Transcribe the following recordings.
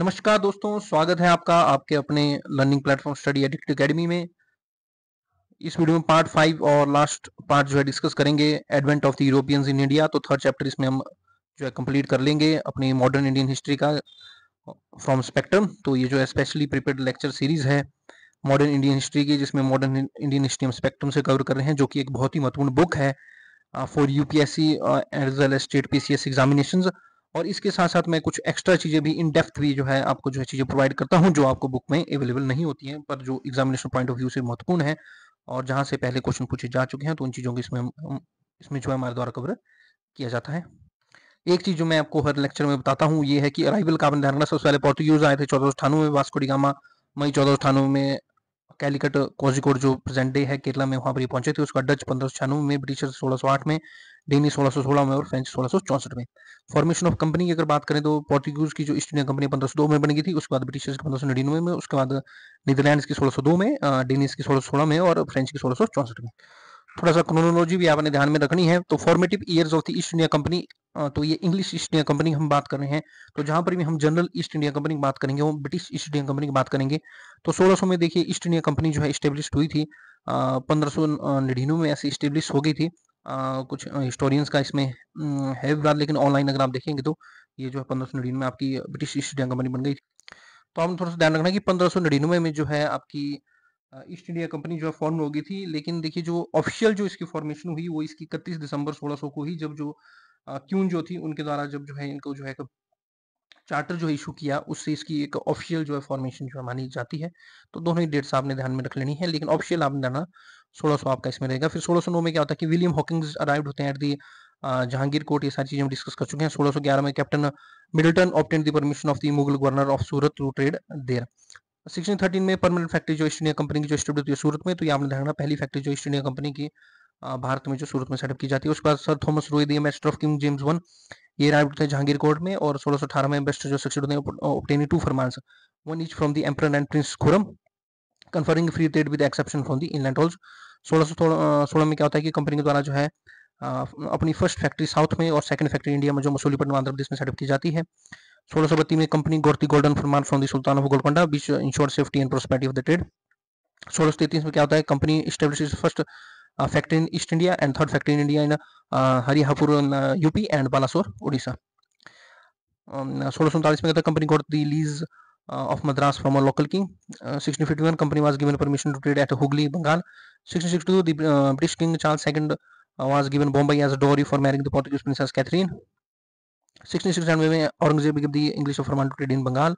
नमस्कार दोस्तों स्वागत है आपका आपके अपने learning platform study addict academy में इस वीडियो में पार्ट फाइव और लास्ट पार्ट जो है डिस्कस करेंगे advent of the Europeans in India तो थर्ड चैप्टर इसमें हम जो है कंप्लीट कर लेंगे अपनी मॉडर्न इंडियन हिस्ट्री का फ्रॉम स्पेक्ट्रम तो ये जो है स्पेशली प्रिपेयर लेक्चर सीरीज है मॉडर्न इंडियन हिस्ट्री की जिसमें मॉडर्न इंडियन हिस्ट्री हम स्पेक्ट्रम से कवर कर रहे हैं जो कि एक बहुत ही महत्वपूर्ण बुक है for UPSC as well as state PCS examination और इसके साथ साथ मैं कुछ एक्स्ट्रा चीज़ें भी इन डेप्थ भी जो है आपको जो है चीज़ें प्रोवाइड करता हूँ जो आपको बुक में अवेलेबल नहीं होती हैं पर जो एग्जामिनेशन पॉइंट ऑफ व्यू से महत्वपूर्ण है और जहाँ से पहले क्वेश्चन पूछे जा चुके हैं तो उन चीज़ों की इसमें इसमें जो है हमारे द्वारा कवर किया जाता है एक चीज जो मैं आपको हर लेक्चर में बताता हूँ ये है कि अराइवल का धारणा सबसे पहले पोर्तुगीज आए थे चौदह सौ में वास्कोडिगामा मई चौदह सौ में कैलिकट कोजिकोड जो प्रेजेंट डे है केरला में वहां पर पहुंचे थे उसका डच पंद्रह सौ में ब्रिटिशर सोलह सौ आठ में डेनी सोलह में और फ्रेंच सोलह में फॉर्मेशन ऑफ कंपनी की अगर बात करें तो पोर्टुगीज की जो ईस्ट इंडिया कंपनी पंद्रह सौ दो में बनी थी उसके बाद ब्रिटिशर्स की पंद्रह में उसके बाद नीदरलैंड की सोलह में डेनिस की सोलह में और फ्रेंच की सोलह में थोड़ा सा क्रोनोलॉजी भी आपने ध्यान में रखनी है तो formative years of the East India company तो ये इंग्लिश ईस्ट इंडिया कंपनी हम बात कर रहे हैं तो जहां पर भी हम जनरल ईस्ट इंडिया कंपनी की बात करेंगे वो ब्रिटिश ईस्ट इंडिया कंपनी की बात करेंगे तो 1600 में देखिए ईस्ट इंडिया कंपनी जो है स्टेब्लिश हुई थी पंद्रह सौ में ऐसी स्टेब्लिश हो गई थी कुछ हिस्टोरियंस का इसमें है विवाद लेकिन ऑनलाइन अगर आप देखेंगे तो ये जो है पंद्रह सौ नड़िनवे आपकी ब्रिटिश ईस्ट इंडिया कंपनी बन गई तो आपने थोड़ा सा ध्यान रखना कि पंद्रह सौ नड़िनवे में जो है आपकी ईस्ट इंडिया कंपनी जो है फॉर्म हो गई थी लेकिन देखिए जो ऑफिशियल जो इसकी फॉर्मेशन हुई वो इसकी इकतीस दिसंबर सोलह सौ को ही जब जो क्यून जो थी उनके द्वारा जब जो है इनको जो है चार्टर जो इशू किया उससे इसकी एक ऑफिशियल जो है फॉर्मेशन जो है मानी जाती है तो दोनों ही डेट्स आपने ध्यान में रख लेनी है लेकिन ऑफिशियल आपने देना सोलह सौ आपका इसमें रहेगा फिर सोलह सौ नौ में क्या होता है कि विलियम हॉकिंग अराइव होते हैं एट दी जहांगीर कोर्ट ये सारी चीजें हम डिस्कस कर चुके हैं सोलह सौ ग्यारह में captain Middleton obtained the permission of the Mughal governor of Surat to trade there sixteen thirteen में परमानेंट फैक्ट्री जो ईस्ट इंडिया कंपनी की जो स्टेड होती है सूरत में तो ये आपने ध्यान पहली फैक्ट्री जो ईस्ट इंडिया कंपनी की भारत में जो सूरत में सेटअप की जाती है उसके बाद sir Thomas Roe the master of king James one ये arrived at जहांगीर कोर्ट में और सोलह सौ अठारह में बेस्ट जो succeeded succeeded to farman one each from the emperor and prince Khurram confirming free trade with exception from the inland holes सोलह सौ सोलह में क्या होता है कि कंपनी के द्वारा जो है अपनी फर्स्ट फैक्ट्री साउथ में और सेकंड फैक्ट्री इंडिया में जो मसूली पटना आंध्र प्रदेश में सेटअप की जाती है सोलह सौ बत्तीस में कंपनी गोरती golden farman from the sultan of Golconda which insure safety and prosperity of the trade सोलह सौ तैतीस में क्या होता है company establish first uh, factory in East India and third factory in India in uh, Harihapur in uh, UP and Balasore, Odisha. Um, 1647 में the company got the lease uh, of Madras from a local king. Uh, 1651 company was given permission to trade at Hooghly, Bengal. 1662 the uh, British king Charles II uh, was given Bombay as a dowry for marrying the Portuguese princess Catherine. 1667 में Aurangzeb became the English overman to trade in Bengal.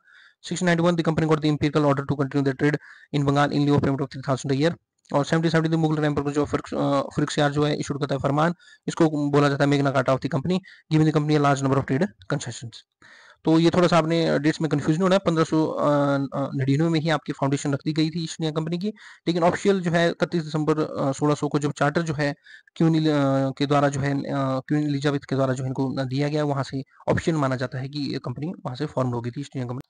1691 the company got the imperial order to continue the trade in Bengal in lieu of payment of 3000 a year. और seventy seventy Mughal time पर जो फ्रिक्स यार जो है issued करता है फरमान इसको बोला जाता है Magna Carta of the company giving the company large number of trade concession तो ये थोड़ा सा आपने डेट्स में कंफ्यूजन होना है पंद्रह सौ निन्यानवे में ही आपकी फाउंडेशन रख दी गई थी ईस्ट इंडिया कंपनी की लेकिन ऑफिशियल जो है इकतीस दिसंबर सोलह सौ को जब चार्टर जो है क्यून के द्वारा जो है क्यून एलिजाबेथ के द्वारा जो है इनको दिया गया वहां से ऑप्शन माना जाता है कि ये कंपनी वहां से फॉर्म होगी थी ईस्ट इंडिया कंपनी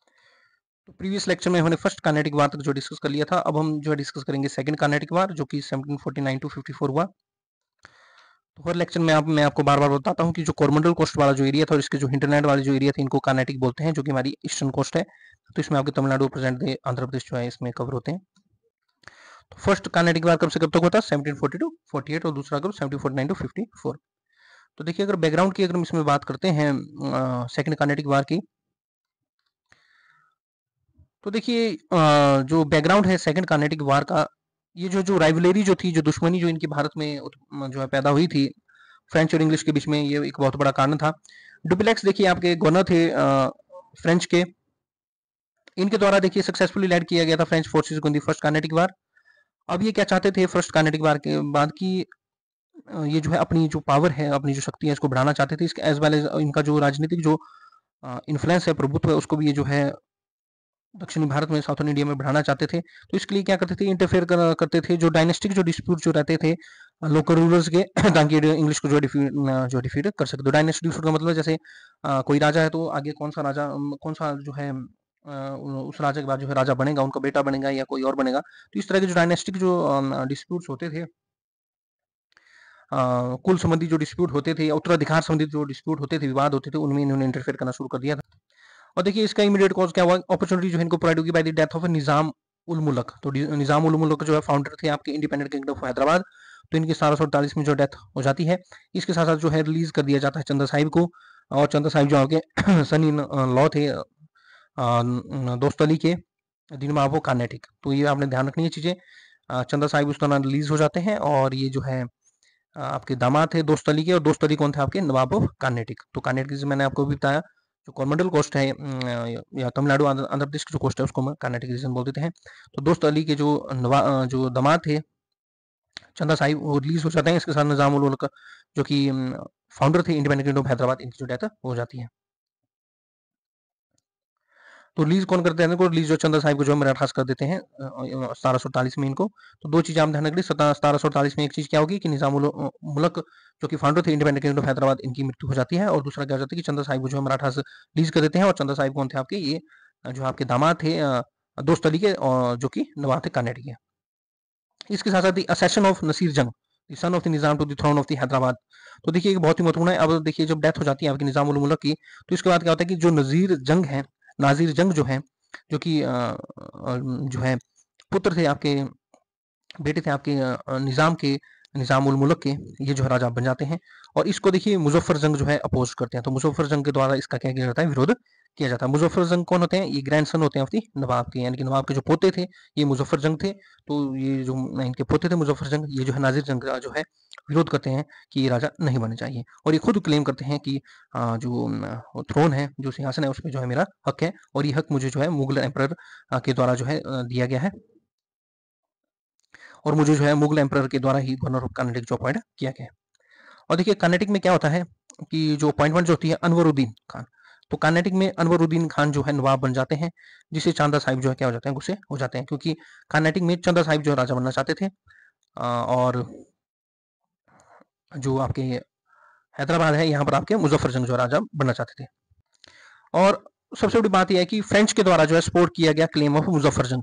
तो प्रीवियस लेक्चर में हमने फर्स्ट कानेटिक वार तक जो डिस्कस कर लिया था अब हम जो है डिस्कस करेंगे सेकंड कानेटिक वार जो कि 1749 फोर्टी टू 54 हुआ तो हर लेक्चर में आप मैं आपको बार बार बताता हूँ कि जो कोरमंडल कोस्ट वाला जो एरिया था और इसके जो इंटरनेट वाले जो एरिया थे इनको कानेटिक बोलते हैं जो कि हमारी ईस्टर्न कोस्ट है तो इसमें आपके तमिलनाडु प्रेजेंट दे आंध्र प्रदेश जो है इसमें कवर होते हैं तो फर्स्ट कानेटिक वार कब से कब तक होता है seventeen forty two forty eight और दूसरा कब seventeen forty nine to fifty four तो देखिए अगर बैकग्राउंड की अगर हम इसमें बात करते हैं सेकंड कानेटिक वार की तो देखिए जो बैकग्राउंड है सेकंड कार्नेटिक वार का ये जो जो राइवलरी जो थी जो दुश्मनी जो इनकी भारत में जो है पैदा हुई थी फ्रेंच और इंग्लिश के बीच में ये एक बहुत बड़ा कारण था डुप्लेक्स देखिए आपके गवर्नर थे आ, फ्रेंच के इनके द्वारा देखिए सक्सेसफुली लैड किया गया था फ्रेंच फोर्सेज को फर्स्ट कार्नेटिक वार अब ये क्या चाहते थे फर्स्ट कार्नेटिक वार के बाद की ये जो है अपनी जो पावर है अपनी जो शक्ति है इसको बढ़ाना चाहते थे इसके एज वेल एज इनका जो राजनीतिक जो इन्फ्लुएंस है प्रभुत्व है उसको भी ये जो है दक्षिणी भारत में साउथर्न इंडिया में बढ़ाना चाहते थे तो इसके लिए क्या करते थे इंटरफेयर कर, करते थे जो डायनेस्टिक जो डिस्प्यूट जो रहते थे लोकल रूलर्स के ताकि इंग्लिश को जो डिफी जो डिफीट कर सकते डायनेस्टिक डिस्प्यूट का मतलब जैसे आ, कोई राजा है तो आगे कौन सा राजा कौन सा जो है उस राजा के बाद जो है राजा बनेगा उनका बेटा बनेगा या कोई और बनेगा तो इस तरह के जो डायनेस्टिक जो डिस्प्यूट होते थे कुल संबंधी जो डिस्प्यूट होते थे उत्तराधिकार संबंधित जो डिस्प्यूट होते थे विवाद होते थे उनमें इन्होंने इंटरफेयर करना शुरू कर दिया था और देखिए इसका इमीडिएट कॉज क्या हुआ अपॉर्चुनिटी जो इनको प्रोवाइड होगी by the death of Nizam ul Mulk तो निजाम उल मुलक जो है फाउंडर तो थे आपके इंडिपेंडेंट किंगडम ऑफ हैदराबाद तो इनकी सतारह में जो डेथ हो जाती है इसके साथ साथ जो है रिलीज कर दिया जाता है चंद्र साहिब को और चंद्र साहिब जो आपके सन इन लॉ थे uh, दोस्त अली के दिन में आप वो कार्नेटिक तो ये आपने ध्यान रखनी है चीज़ें uh, चंद्र साहिब उस दौरान रिलीज हो जाते हैं और ये जो है uh, आपके दामाद थे दोस्त अली के और दोस्त अली कौन थे आपके नवाब ऑफ कार्नेटिक तो कार्नेटिक मैंने आपको भी बताया जो कॉर्मंडल कोस्ट है या तमिलनाडु आंध्र प्रदेश की जो कोस्ट है उसको हम कर्नाटक रीजन बोल देते हैं तो दोस्त अली के जो जो दमा थे चंदा साहिब वो रिलीज हो जाते हैं इसके साथ निजाम जो कि फाउंडर थे इंडिपेंडेंट ऑफ हैदराबाद इनकी जो डेथ हो जाती है तो रिलीज कौन करते हैं इनको रिलीज जो चंद्र साहिब को जो है मराठास कर देते हैं सतारह सौ में इनको तो दो चीज़ आप ध्यान रखें सतारह सौ में एक चीज़ क्या होगी कि निजाम मुलक जो कि फाउंडर थे इंडिपेंडेंट किंगडम ऑफ हैदराबाद इनकी मृत्यु हो जाती है और दूसरा क्या हो जाता है कि चंद्र साहिब को जो है मराठास रिलीज कर देते हैं और चंद्र साहिब कौन थे आपके ये जो आपके दामाद थे दोस्त अली के और जो कि नवाब थे कानेड के इसके साथ साथ असेशन of Nasir Jung son of the Nizam to the throne of the Hyderabad तो देखिए एक बहुत ही महत्वपूर्ण है अब देखिए जब डेथ हो जाती है आपकी निजामुल मुल्क की तो इसके बाद क्या होता है कि जो नजीर जंग है नाजिर जंग जो है जो कि जो है पुत्र थे आपके बेटे थे आपके निज़ाम के उल मुल्क के ये जो है राजा बन जाते हैं और इसको देखिए मुजफ्फर जंग जो है अपोज करते हैं तो मुजफ्फर जंग के द्वारा इसका क्या किया जाता है विरोध किया जाता है मुजफ्फर जंग कौन होते हैं ये सन होते हैं अपनी नवाब के यानी कि नवाब के जो पोते थे ये मुजफ्फर जंग थे तो ये जो इनके पोते थे मुजफ्फर जंग ये जो है नाजिर जंग का जो है विरोध करते हैं कि ये राजा नहीं बने चाहिए और ये खुद क्लेम करते हैं कि जो थ्रोन है जो सिंहासन है उसमें जो है मेरा हक है और ये हक मुझे जो है मुगल एम्पर के द्वारा जो है दिया गया है और मुझे जो है मुगल एम्पर के द्वारा ही गवर्नर ऑफ कर्नाटक जो अपॉइंट किया गया है और देखिए कर्नाटक में क्या होता है कि जो अपॉइंटमेंट जो होती है अनवरुद्दीन खान तो कानेटिक में अनवरुद्दीन खान जो है नवाब बन जाते हैं जिसे चांदा साहिब जो है क्या हो जाते हैं गुस्से हो जाते हैं क्योंकि कानेटिक में चंदा साहिब जो राजा बनना चाहते थे और जो आपके हैदराबाद है यहाँ पर आपके मुजफ्फर जंग जो राजा बनना चाहते थे और सबसे बड़ी बात यह है कि फ्रेंच के द्वारा जो है सपोर्ट किया गया क्लेम ऑफ मुजफ्फर जंग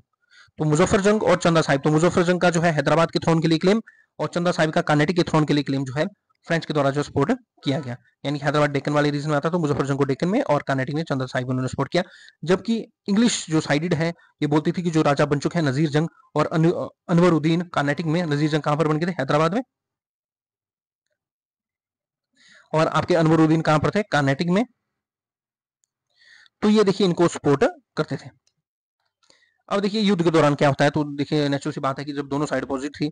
तो मुजफ्फर जंग और चंदा साहिब तो मुजफ्फर जंग का जो है हैदराबाद के थ्रोन के लिए क्लेम और चंदा साहिब का कानेटिक के थ्रोन के लिए क्लेम जो है फ्रेंच के द्वारा जो सपोर्ट किया गया यानी हैदराबाद डेकन वाले रीजन में आता तो मुजफ्फरजंग को डेकन में और कार्नेटिक में चंद्र साहिब उन्होंने सपोर्ट किया जबकि इंग्लिश जो साइडेड है ये बोलती थी कि जो राजा बन चुके हैं नजीर जंग और अनवर उद्दीन कानेटिक में नजीर जंग कहां पर बन गए थे हैदराबाद में और आपके अनवर उद्दीन कहां पर थे कानेटिक में तो ये देखिए इनको सपोर्ट करते थे अब देखिए युद्ध के दौरान क्या होता है तो देखिए नेचुरल सी बात है कि जब दोनों साइड अपोजिट थी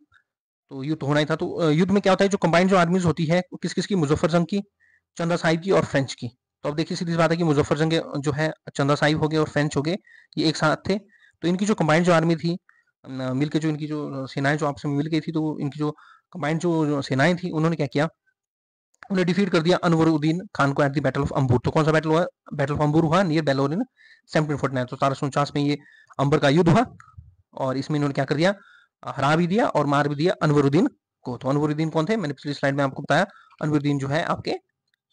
तो युद्ध होना ही था तो युद्ध में क्या होता है जो कंबाइंड जो आर्मीज होती है वो किस किस की मुजफ्फर जंग की चंदा साहिब की और फ्रेंच की तो अब देखिए सीधी बात है कि मुजफ्फर जंग जो है चंदा साहिब हो गए और फ्रेंच हो गए ये एक साथ थे तो इनकी जो कंबाइंड जो आर्मी थी मिलकर जो इनकी जो सेनाएं जो आपसे मिल गई थी तो इनकी जो कंबाइंड जो सेनाएं थी उन्होंने क्या किया उन्हें डिफीट कर दिया अनवरुद्दीन खान को at the battle of Ambur तो कौन सा बैटल हुआ बैटल ऑफ अंबूर हुआ near Vellore in seventeen forty nine तो सतारह में ये अंबर का युद्ध हुआ और इसमें इन्होंने क्या कर दिया हरा भी दिया और मार भी दिया अनवरुद्दीन को तो अनवरुद्दीन कौन थे मैंने पिछली स्लाइड में आपको बताया अनवरुद्दीन जो है आपके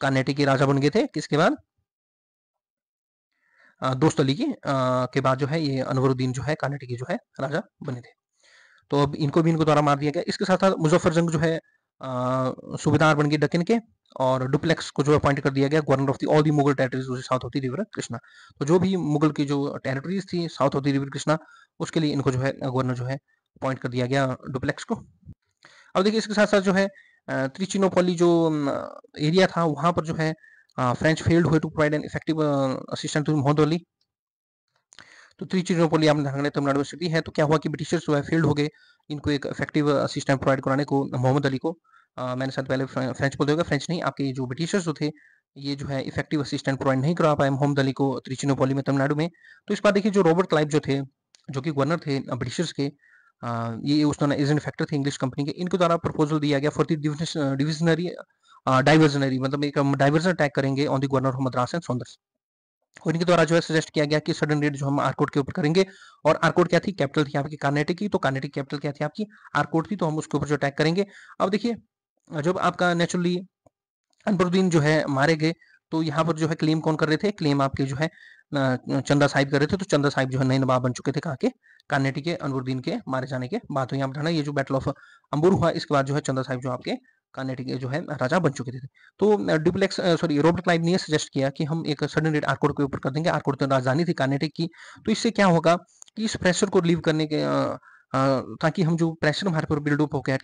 कानेटी के राजा बन गए थे किसके बाद दोस्त अली के बाद जो है ये अनवरुद्दीन जो है कानेटी के जो है राजा बने थे तो अब इनको भी इनको द्वारा मार दिया गया इसके साथ साथ मुजफ्फर जंग जो है सूबेदार बन गए डकिन के और डुप्लेक्स को जो अपॉइंट कर दिया गया governor of the all the Mughal territories जो साउथ होती रिवर कृष्णा तो जो भी मुगल की जो टेरिटरीज थी साउथ होती रिवर कृष्णा उसके लिए इनको जो है गवर्नर जो है पॉइंट कर दिया गया डुप्लेक्स को अब देखिए इसके साथ साथ जो है त्रिचिनोपोली जो एरिया था वहां पर जो है फ्रेंच फेल्ड हुए to provide an effective assistant to मोहदोली तो त्रिचिनोपॉली आपने तमिलनाडु में सिटी है तो क्या हुआ कि ब्रिटिशर्स जो है फेल्ड हो गए इनको एक इफेक्टिव असिस्टेंट प्रोवाइड कराने को मोहम्मद अली को आ, मैंने साथ पहले फ्रेंच बोलते होगा फ्रेंच नहीं आपके जो ब्रिटिशर्स जो थे ये जो है इफेक्टिव असिस्टेंट प्रोवाइड नहीं करा पाए मोहम्मद अली को त्रिचिनोपोली में तमिलनाडु में तो इस बार देखिए जो रॉबर्ट क्लाइव जो थे जो कि गवर्नर थे ब्रिटिशर्स के ये उस दौरान एजेंट फैक्टर थे इंग्लिश कंपनी के इनके द्वारा प्रपोजल दिया गया फॉर दी डिविजनरी डाइवर्जनरी मतलब एक डाइवर्जन अटैक करेंगे on the governor of Madras and Saunders और इनके द्वारा जो है सजेस्ट किया गया कि सडन रेड जो हम आरकोट के ऊपर करेंगे और आरकोट क्या थी कैपिटल थी आपकी कार्नेटिक की तो कार्नेटिक कैपिटल क्या थी आपकी आरकोट थी तो हम उसके ऊपर जो अटैक करेंगे अब देखिए जब आपका नेचुरली अनबरुद्दीन जो है मारे गए तो यहाँ पर जो है क्लेम कौन कर रहे थे क्लेम आपके जो है चंदा साहिब कर रहे थे तो चंदा साहिब जो है नए नवाब बन चुके थे कहा के कानेटी के अनवरुद्दीन के मारे जाने के बाद हुई आप बताना ये जो बैटल ऑफ अम्बूर हुआ इसके बाद जो है चंदा साहिब जो आपके कानेटी के जो है राजा बन चुके थे तो डुप्लेक्स सॉरी रॉबर्ट क्लाइव ने सजेस्ट किया कि हम एक सडन रेट आरकोड के ऊपर कर देंगे आरकोड तो राजधानी थी कानेटिक की तो इससे क्या होगा कि इस प्रेशर को रिलीव करने के ताकि हम जो प्रेशर हमारे पर बिल्डअप हो गया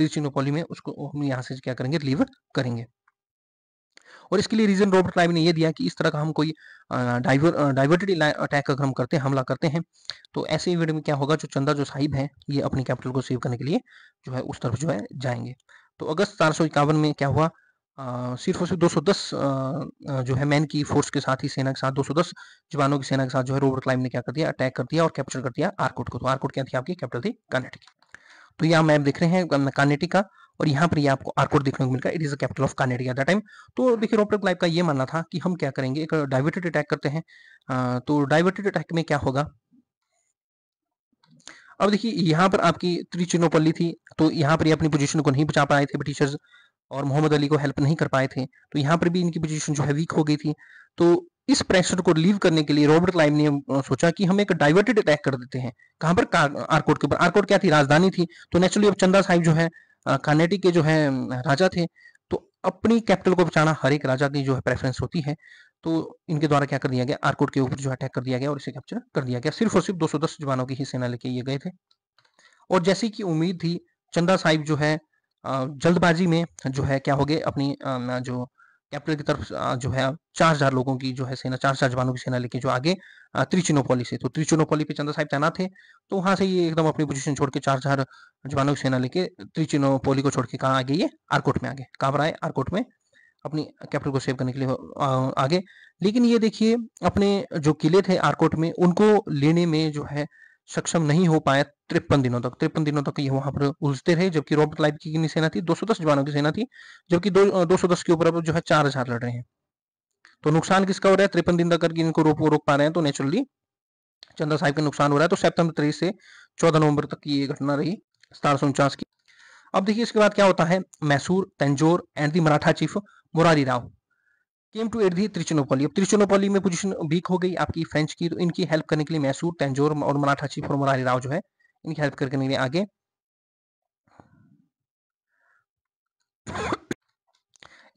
तिरचिनोपोली में उसको हम यहाँ से क्या करेंगे रिलीव करेंगे और इसके लिए रीजन रॉबर्ट क्लाइव ने यह दिया कि इस तरह का हम कोई डाइवर्टेड अटैक अगर हम करते हैं हमला करते हैं तो ऐसे इवेंट में क्या होगा जो चंदा जो साहिब है ये अपनी कैपिटल को सेव करने के लिए जो है उस तरफ जो है जाएंगे तो अगस्त चार में क्या हुआ सिर्फ और सिर्फ 210 आ, जो है मैन की फोर्स के साथ ही सेना के साथ 210 जवानों की सेना के साथ जो है रोबर क्लाइम ने क्या कर दिया अटैक कर दिया और कैप्चर कर दिया आरकोट को तो आरकोट क्या थी आपकी कैपिटल थी कानेटिक तो ये मैप देख रहे हैं कानेटिक का और यहाँ पर ये आपको आरकोट देखने को मिलेगा it is the capital of Carnatic that time तो देखिए रॉबर्ट क्लाइव का ये मानना था कि हम क्या करेंगे एक डाइवर्टेड अटैक करते हैं तो डाइवर्टेड अटैक में क्या होगा अब देखिए यहाँ पर आपकी त्रिचिनोपल्ली थी तो यहाँ पर ये अपनी पोजीशन को नहीं बचा पाए थे ब्रिटिशर्स और मोहम्मद अली को हेल्प नहीं कर पाए थे तो यहाँ पर भी इनकी पोजीशन जो है वीक हो गई थी तो इस प्रेशर को रिलीव करने के लिए रॉबर्ट क्लाइव ने सोचा कि हम एक डाइवर्टेड अटैक कर देते हैं कहां पर आरकोट के ऊपर आरकोट क्या थी राजधानी थी तो नेचुरली अब चंदा साहिब जो है कानेटी के जो है राजा थे तो अपनी कैपिटल को बचाना हर एक राजा की जो है प्रेफरेंस होती है तो इनके द्वारा क्या कर दिया गया आरकोट के ऊपर जो अटैक कर दिया गया और इसे कैप्चर कर दिया गया सिर्फ और सिर्फ 210 जवानों की ही सेना लेके ये गए थे और जैसी कि उम्मीद थी चंदा साहिब जो है जल्दबाजी में जो है क्या हो गए अपनी जो कैपिटल की तरफ जो है चार हजार लोगों की जो है सेना चार हजार जवानों की सेना लेके जो आगे त्रिचिनोपोली से तो त्रिचिनोपोली पे चंद्र साहिब तैनात थे तो वहां से ये एकदम अपनी पोजीशन छोड़ के चार हजार जवानों की सेना लेके त्रिचिनोपोली को छोड़ के कहा आगे ये आरकोट में आगे कहाँ पर आए आरकोट में अपनी कैपिटल को सेव करने के लिए आगे लेकिन ये देखिए अपने जो किले थे आरकोट में उनको लेने में जो है सक्षम नहीं हो पाया तिरपन दिनों तक तिरपन दिनों तक ये वहां पर उलझते रहे जबकि रॉबर्ट लाइव की कितनी सेना थी 210 जवानों की सेना थी जबकि दो, सौ के ऊपर जो है चार हजार लड़ रहे हैं तो नुकसान किसका हो रहा है तिरपन दिन तक करके इनको रोक रोक पा रहे हैं तो नेचुरली चंद्र साहिब का नुकसान हो रहा है तो सितंबर तेईस से चौदह नवंबर तक की ये घटना रही सतारह सौ उनचास की अब देखिए इसके बाद क्या होता है Mysore Tanjore and the Maratha chief Murari Rao came to at the Trichinopoly अब त्रिचनोपॉली में पोजीशन वीक हो गई आपकी फ्रेंच की तो इनकी हेल्प करने के लिए मैसूर तेंजोर और मराठा चीफ और मुरारी राव जो है इनकी हेल्प करने के लिए आगे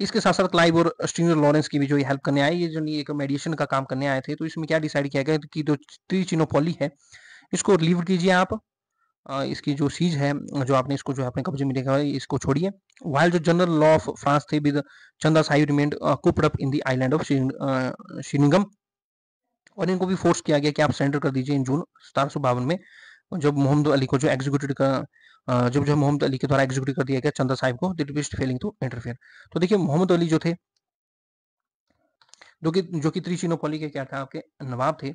इसके साथ साथ क्लाइव और स्टीनर लॉरेंस की भी जो हेल्प करने आए ये जो एक मेडिएशन का काम करने आए थे तो इसमें क्या डिसाइड किया गया कि जो त्रिचिनोपोली है इसको लीव कीजिए आप इसकी जो सीज है जो आपने इसको जो है अपने कब्जे में देखा है इसको छोड़िए वाइल जो जनरल लॉ ऑफ फ्रांस थे with Chanda Sahib remained cooped up in the island of Srirangam और इनको भी फोर्स किया गया कि आप सरेंडर कर दीजिए इन जून सतारह में जब मोहम्मद अली को जो एग्जीक्यूटिव का जब जो मोहम्मद अली के द्वारा एग्जीक्यूटिव कर दिया गया चंदा साहिब को दिट बिस्ट फेलिंग टू इंटरफेयर तो देखिए मोहम्मद अली जो थे जो कि जो कि त्रिचिनोपोली के क्या था आपके नवाब थे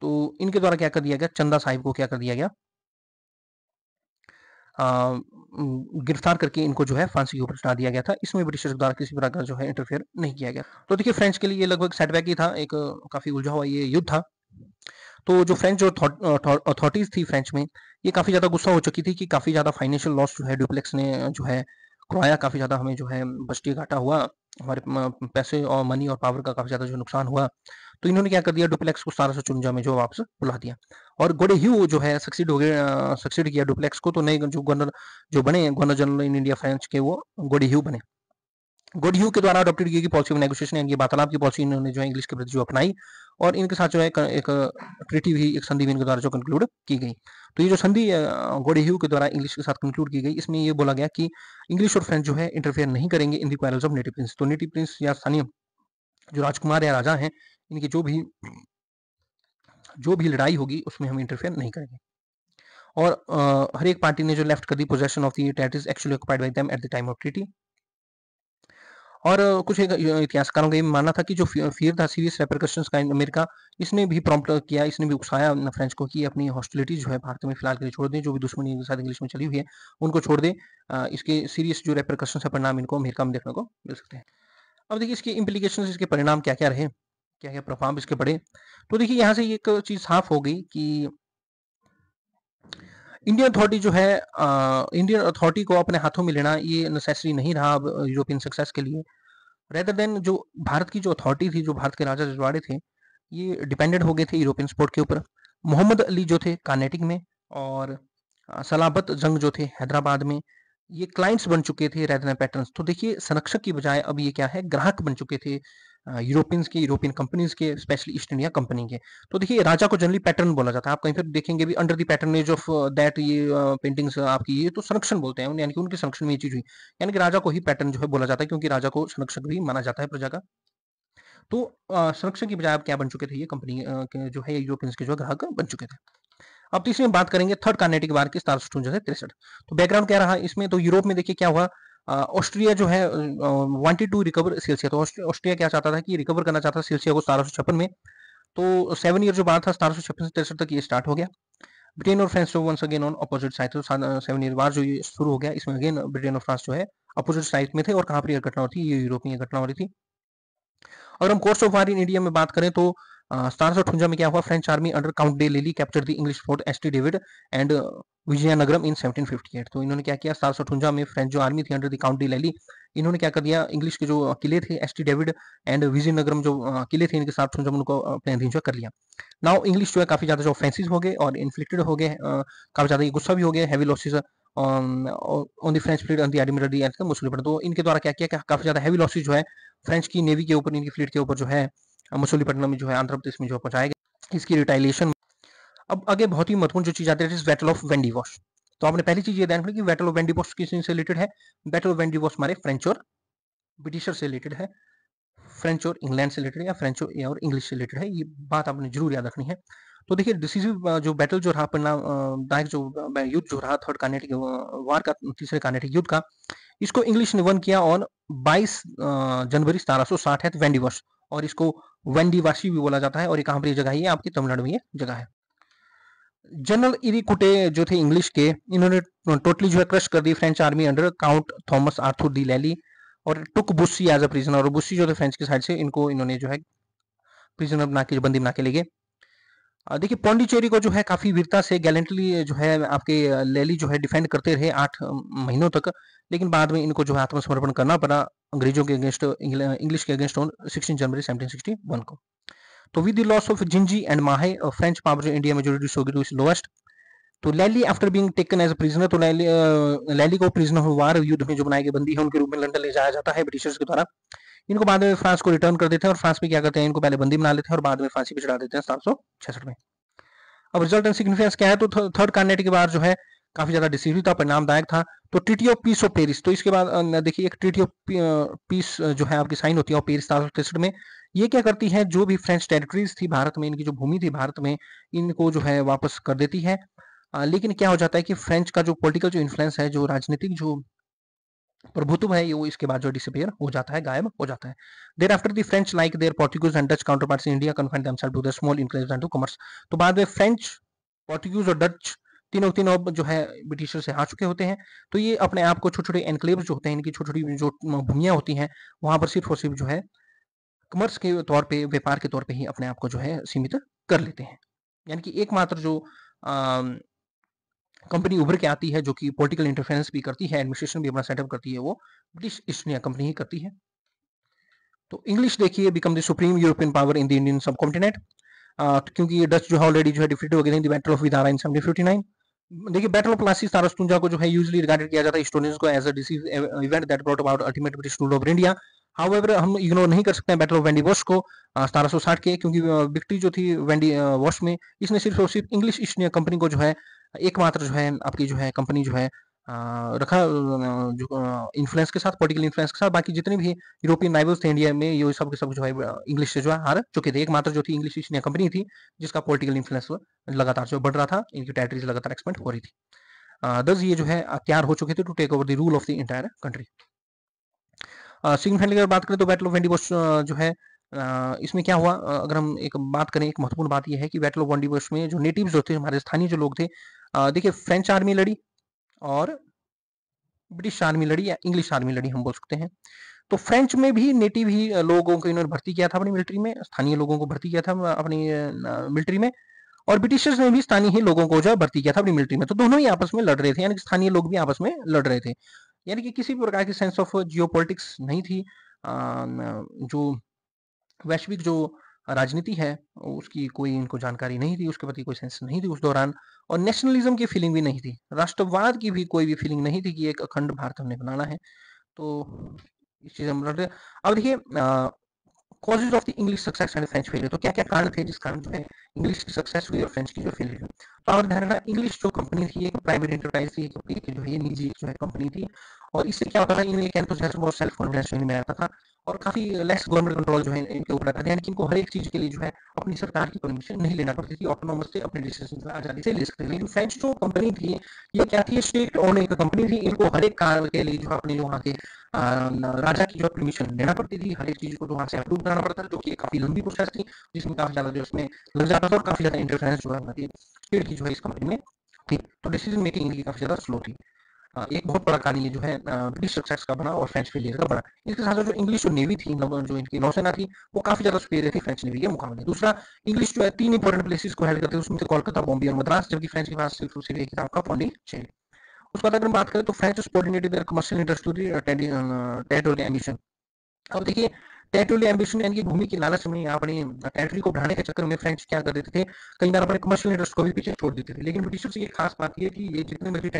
तो इनके द्वारा क्या कर दिया गया चंदा साहिब को क्या कर दिया गया गिरफ्तार करके इनको जो है फांसी के ऊपर चढ़ा दिया गया था इसमें ब्रिटिशर्स द्वारा किसी प्रकार का जो है इंटरफेयर नहीं किया गया तो देखिए फ्रेंच के लिए लगभग सेटबैक ही था एक काफी उलझा हुआ ये युद्ध था तो जो फ्रेंच जो अथॉरिटीज थी फ्रेंच में ये काफी ज्यादा गुस्सा हो चुकी थी कि काफी ज्यादा फाइनेंशियल लॉस जो है डुप्लेक्स ने जो है करवाया काफी ज्यादा हमें जो है बस्ती घाटा हुआ हमारे पैसे और मनी और पावर का काफी ज्यादा जो नुकसान हुआ तो इन्होंने क्या कर दिया डुप्लेक्स को सतारह सौ चुरंजा में जो वापस बुला दिया और गोडे ही जो है सक्सीड हो गए सक्सीड किया डुप्लेक्स को तो नए जो गवर्नर जो बने governor general in India French के वो गोडे ही बने गुड ह्यू के द्वारा अडॉप्टेड की पॉलिसी ऑफ नेगोशिएशन यानी वार्तालाप की पॉलिसी इन्होंने जो है इंग्लिश के प्रति जो अपनाई और इनके साथ जो है एक ट्रिटी भी एक संधि भी इनके द्वारा जो कंक्लूड की गई तो ये जो संधि गोडे ह्यू के द्वारा इंग्लिश के साथ कंक्लूड की गई इसमें ये बोला गया कि इंग्लिश और फ्रेंच जो है इंटरफेयर नहीं करेंगे in the quarrels of native prince तो नेटिव प्रिंस या स्थानीय जो राजकुमार या राजा हैं यानी कि जो भी जो भी लड़ाई होगी उसमें हम इंटरफेयर नहीं करेंगे और आ, हर एक पार्टी ने जो लेफ्ट कर दी possession of the territories actually occupied by them at the time of treaty और कुछ इतिहासकारों का ये मानना था कि जो फियर था सीरियस रेपरकशन का अमेरिका इसने भी प्रॉम्प्ट किया इसने भी उकसाया फ्रेंच को कि अपनी हॉस्टिलिटी जो है भारत में फिलहाल के लिए छोड़ दें जो भी दुश्मनी के साथ इंग्लिश में चली हुई है उनको छोड़ दें इसके सीरियस जो रेपरकशन है परिणाम इनको अमेरिका में देखने को मिल सकते हैं अब देखिए इसके इम्प्लीकेशन इसके परिणाम क्या क्या रहे क्या क्या प्रभाव इसके पड़े तो देखिए यहाँ से एक चीज साफ हो गई कि इंडियन अथॉरिटी जो है इंडियन अथॉरिटी को अपने हाथों में लेना ये नेसेसरी नहीं रहा अब यूरोपियन सक्सेस के लिए रेदर देन जो भारत की जो अथॉरिटी थी जो भारत के राजा रजवाड़े थे ये डिपेंडेंट हो गए थे यूरोपियन स्पोर्ट के ऊपर मोहम्मद अली जो थे कानेटिक में और सलाबत जंग जो थे हैदराबाद में ये क्लाइंट्स बन चुके थे रेदर पैटर्न तो देखिए संरक्षक की बजाय अब ये क्या है ग्राहक बन चुके थे यूरोपियंस के यूरोपियन कंपनीज के स्पेशली ईस्ट इंडिया कंपनी के तो देखिए राजा को जनरली पैटर्न बोला जाता है आप कहीं पर देखेंगे भी under the age of that ये पेंटिंग्स uh, आपकी ये तो संरक्षण बोलते हैं यानी कि उनके संरक्षण में ये चीज हुई यानी कि राजा को ही पैटर्न जो है बोला जाता है क्योंकि राजा को संरक्षक भी माना जाता है प्रजा का तो संरक्षण की बजाय आप क्या बन चुके थे ये कंपनी जो है यूरोपियंस के जो ग्राहक बन चुके थे अब तीसरी में बात करेंगे थर्ड कार्नेटिक बार की सतारह सौ तिरसठ तो बैकग्राउंड क्या रहा इसमें तो यूरोप में देखिए क्या हुआ ऑस्ट्रिया जो है वांटेड टू रिकवर सिलसिया तो ऑस्ट्रिया क्या चाहता था कि रिकवर करना चाहता था सिलसिया को सतारह में तो सेवन ईयर जो बाद था सतारह सौ छप्पन से तिरसठ तक ये स्टार्ट हो गया ब्रिटेन और फ्रांस जो once again on opposite side तो सेवन ईयर बाद जो ये शुरू हो गया इसमें अगेन ब्रिटेन और फ्रांस जो है अपोजिट साइड में थे और कहाँ पर यह घटना हो रही थी ये यूरोप में यह घटना हो रही थी अगर हम course of war in India में बात करें तो सतारह सौ अठवंजा में क्या हुआ French army under Count de Lally capture the English fort S T David and Vizianagaram in 1758 तो इन्होंने क्या किया सतारह सौ अठवंजा में फ्रेंच जो आर्मी थी अंडर द काउंट डी लेली इन्होंने क्या कर दिया इंग्लिश के जो किले थे S T David and Vizianagaram जो किले थे इनके साथ उनको अपने अधीन जो कर लिया नाउ इंग्लिश जो है काफी ज्यादा जो ऑफेंसिस हो गए और इन्फ्लिक्टेड हो गए काफी ज्यादा गुस्सा भी हो गया heavy losses on the French fleet on the admiral Muslim तो इनके द्वारा क्या किया काफी ज्यादा हैवी लॉसेज जो है फ्रेंच की नेवी के ऊपर इनकी फ्लीट के ऊपर जो है मसूलीपट्टनम में जो है आंध्र प्रदेश में जो है पहुंचाया गया इसकी रिटाइलेशन अब आगे बहुत ही महत्वपूर्ण जो चीज आती है बैटल ऑफ वेंडी वॉश तो आपने पहली चीज ये ध्यान रखना कि बैटल ऑफ वेंडी वॉश किस से रिलेटेड है बैटल ऑफ वेंडी वॉश हमारे फ्रेंच और ब्रिटिशर से रिलेटेड है फ्रेंच और इंग्लैंड से रिलेटेड या फ्रेंच और इंग्लिश से रिलेटेड है ये बात आपने जरूर याद रखनी है तो देखिए डिसीजिव जो बैटल जो रहा परिणाम दायक जो युद्ध जो रहा थर्ड कार्नेटिक वार का तीसरे कार्नेटिक युद्ध का इसको इंग्लिश ने वन किया ऑन 22 जनवरी सतारह सौ साठ है वेंडीवर्स और इसको वंडीवाशी भी बोला जाता है और ये कहां पर जगह है आपकी तमिलनाडु में ये जगह है जनरल इरिकुटे जो थे इंग्लिश के इन्होंने टोटली जो है क्रश कर दी French army under Count Thomas Arthur de Lally और टुक बुस्सी एज अ प्रिजनर और बुस्सी जो थे फ्रेंच की साइड से इनको इन्होंने जो है प्रिजनर बना के बंदी बना के ले गए देखिए पौंडीचेरी को जो है काफी वीरता से गैलेंटली जो है आपके लैली जो है डिफेंड करते रहे आठ महीनों तक लेकिन बाद में इनको जो है आत्मसमर्पण करना पड़ा अंग्रेजों के अगेंस्ट इंग्लिश के against on sixteen January seventeen को तो with the loss of Gingee and Mahe French power जो इंडिया में जो गई लोएस्ट तो Lally after being taken as a prisoner तो लैली लैली को प्रिजनर ऑफ वार युद्ध में जो बनाए गए बंदी है उनके रूप में लंदन ले जाया जाता है ब्रिटिशर्स के द्वारा इनको बाद में फ्रांस को रिटर्न कर देते हैं और फ्रांस में क्या करते हैं इनको पहले बंदी बना लेते हैं और बाद में फांसी पर चढ़ा देते हैं सात में अब रिजल्ट एंड सिग्निफिकेंस क्या है तो थर्ड कार्नेट के बाद जो है काफी ज्यादा डिसीजन था परिणामदायक था तो treaty of peace of Paris तो इसके बाद देखिए एक ट्रिटी ऑफ पीस जो है आपकी साइन होती है और पेरिस तिरसठ में ये क्या करती है जो भी फ्रेंच टेरिटरीज थी भारत में इनकी जो भूमि थी भारत में इनको जो है वापस कर देती है आ, लेकिन क्या हो जाता है कि फ्रेंच का जो पॉलिटिकल जो इन्फ्लुएंस है जो राजनीतिक जो प्रभुत्व है ये वो इसके बाद जो डिसअपियर हो जाता है गायब हो जाता है thereafter the French like their Portuguese and Dutch counterpart in India confine to the small enclaves and to commerce तो बाद में फ्रेंच पोर्टुगीज और डच तीनों तीनों अब जो है ब्रिटिशर से आ चुके होते हैं तो ये अपने आप को छोटे छोटे एनक्लेव जो होते हैं इनकी छोटी छोटी जो भूमिया होती हैं वहां पर सिर्फ और सिर्फ जो है कमर्स के तौर पे व्यापार के तौर पे ही अपने आप को जो है सीमित कर लेते हैं यानी कि एकमात्र जो कंपनी उभर के आती है जो कि पॉलिटिकल इंटरफेरेंस भी करती है एडमिनिस्ट्रेशन भी अपना सेटअप करती है वो ब्रिटिश ईस्ट इंडिया कंपनी ही करती है तो इंग्लिश देखिए become the supreme European power in the Indian subcontinent क्योंकि ये डच जो है ऑलरेडी जो है डिफीट हो गए थे battle of Bedara in seventeen देखिए बैटल ऑफ प्लासीस तारस्तुंजा को जो है यूजली रिगार्डेड किया जाता है हिस्टोरियंस को as a decisive event that brought about ultimate British rule of India however हम इग्नोर नहीं कर सकते हैं बैटल ऑफ वेंडी वॉश को सतारह के क्योंकि विक्ट्री जो थी वेंडी वॉश में इसने सिर्फ और सिर्फ इंग्लिश ईस्ट इंडिया कंपनी को जो है एकमात्र जो है आपकी जो है कंपनी जो है रखा जो इन्फ्लुएंस के साथ पोलिटिकल इन्फ्लुएंस के साथ बाकी जितने भी यूरोपियन राइवल्स थे इंडिया में ये सब के सब जो है इंग्लिश से जो है हार चुके थे एकमात्र जो थी इंग्लिश ईस्ट इंडिया कंपनी थी जिसका पोलिटिकल इन्फ्लुएंस लगातार जो बढ़ रहा था इनकी टेरिटरीज लगातार एक्सपेंड हो रही थी दस ये जो है तैयार हो चुके थे to take over the rule of the entire country की अगर बात करें तो बैटल ऑफ वेंडीबोस जो है इसमें क्या हुआ अगर हम एक बात करें एक महत्वपूर्ण बात यह है कि बैटल ऑफ वेंडीबोस में जो नेटिव्स जो थे हमारे स्थानीय जो लोग थे देखिए फ्रेंच आर्मी लड़ी और ब्रिटिश आर्मी लड़ी या इंग्लिश आर्मी लड़ी हम बोल सकते हैं तो फ्रेंच में भी नेटिव ही लोगों को इन्होंने भर्ती किया था अपनी मिलिट्री में स्थानीय लोगों को भर्ती किया था अपनी मिलिट्री में और ब्रिटिशर्स ने भी स्थानीय ही लोगों को जो है भर्ती किया था अपनी मिलिट्री में तो दोनों ही आपस में लड़ रहे थे यानी कि स्थानीय लोग भी आपस में लड़ रहे थे यानी कि किसी भी प्रकार की सेंस ऑफ जियो नहीं थी जो वैश्विक जो राजनीति है उसकी कोई इनको जानकारी नहीं थी उसके प्रति कोई सेंस नहीं थी उस दौरान और नेशनलिज्म की फीलिंग भी नहीं थी राष्ट्रवाद की भी कोई भी फीलिंग नहीं थी कि एक अखंड भारत हमने बनाना है तो इस चीज मतलब अब देखिए causes of the English success and French failure तो क्या क्या कारण थे जिस कारण जो है इंग्लिश की सक्सेस हुई और फ्रेंच की जो फेलियर तो आप ध्यान रखना इंग्लिश जो कंपनी थी एक प्राइवेट एंटरप्राइज थी एक जो है निजी जो है कंपनी थी और इससे क्या होता था इनमें एक एंथुसियाज्म सेल्फ कॉन्फिडेंस में आता था और काफ़ी लेस गवर्नमेंट कंट्रोल जो है इनके ऊपर रहता था यानी कि इनको हर एक चीज़ के लिए जो है अपनी सरकार की परमिशन नहीं लेना पड़ती थी ऑटोनोमस से अपने डिसीजन जो है आज़ादी से ले सकते थे लेकिन फ्रेंच जो कंपनी थी ये क्या थी स्टेट ओन एक कंपनी थी इनको हर एक कार्य के लिए जो अपने जो वहाँ के राजा की जो परमिशन लेना पड़ती थी हर एक चीज़ को तो वहाँ से अप्रूव कराना पड़ता था जो की काफ़ी लंबी प्रोसेस थी जिसमें काफ़ी ज़्यादा जो उसमें लग जाता था और काफ़ी ज़्यादा इंटरफेरेंस जो है स्टेट की जो है इस कंपनी में थी तो डिसीजन मेकिंग इनकी काफ़ी ज़्यादा स्लो थी हाँ, एक बहुत बड़ा कानून जो है ब्रिटिश सक्सेस का बना और फ्रेंच फेलियर का बना इसके साथ जो इंग्लिश जो नेवी थी जो इनकी नौसेना थी वो काफी ज्यादा सुपेरियर थी फ्रेंच नेवी के मुकाबले दूसरा इंग्लिश जो है तीन इंपॉर्टेंट प्लेसेस को हेल्ड करते हैं उसमें कोलकाता बॉम्बे और मद्रास जबकि फ्रेंच के पास सिर्फ सिर्फ एक था आपका पौंडीचेरी उसके बाद अगर हम बात करें तो French coordinated commercial industry territorial ambition अब देखिए टेरिटोरियल एम्बिशन यानी कि भूमि की लालच में अपने टेरिटरी uh, को बढ़ाने के चक्कर में फ्रेंच क्या कर देते थे कई बार अपने कमर्शियल इंडस्ट्री को भी पीछे छोड़ देते थे लेकिन ब्रिटिशर्स की खास बात यह है कि ये जितने भी